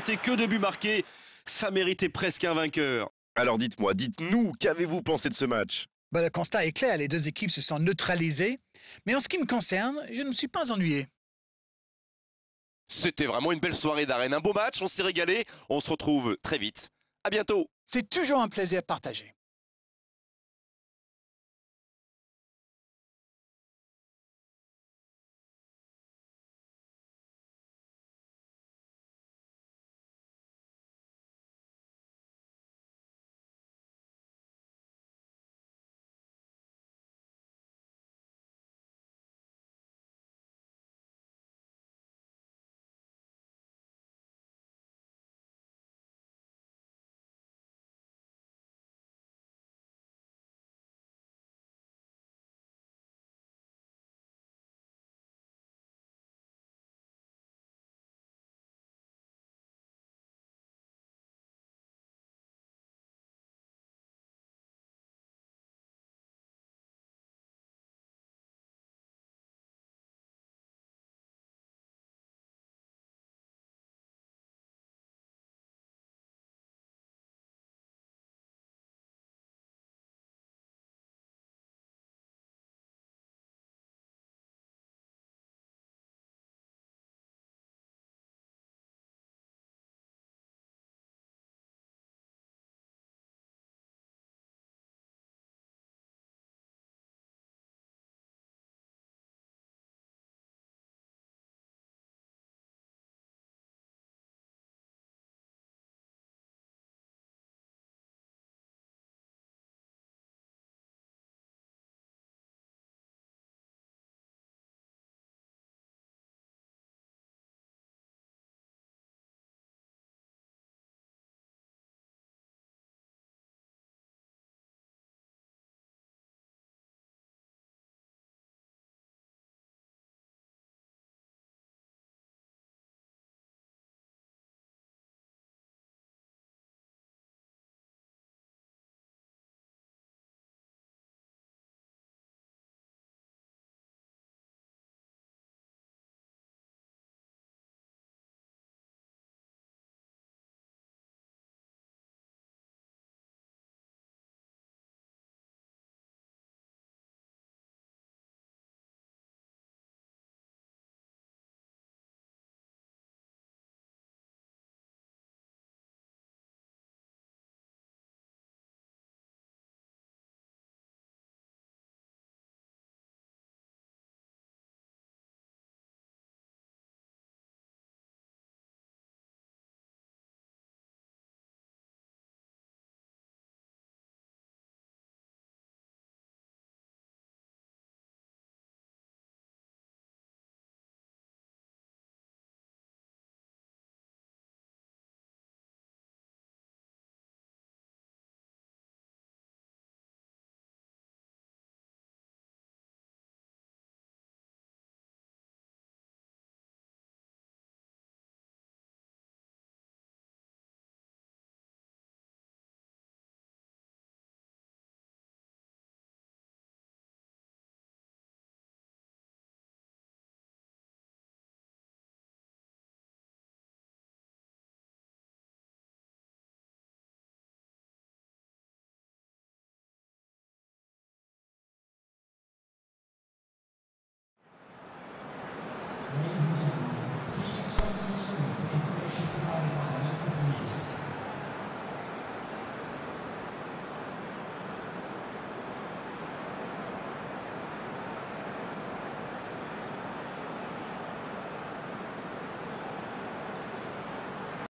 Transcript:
que de buts marqués, ça méritait presque un vainqueur. Alors dites-moi, dites-nous, qu'avez-vous pensé de ce match bah, Le constat est clair, les deux équipes se sont neutralisées, mais en ce qui me concerne, je ne me suis pas ennuyé. C'était vraiment une belle soirée d'arène, un beau match, on s'est régalé, on se retrouve très vite. À bientôt C'est toujours un plaisir partagé.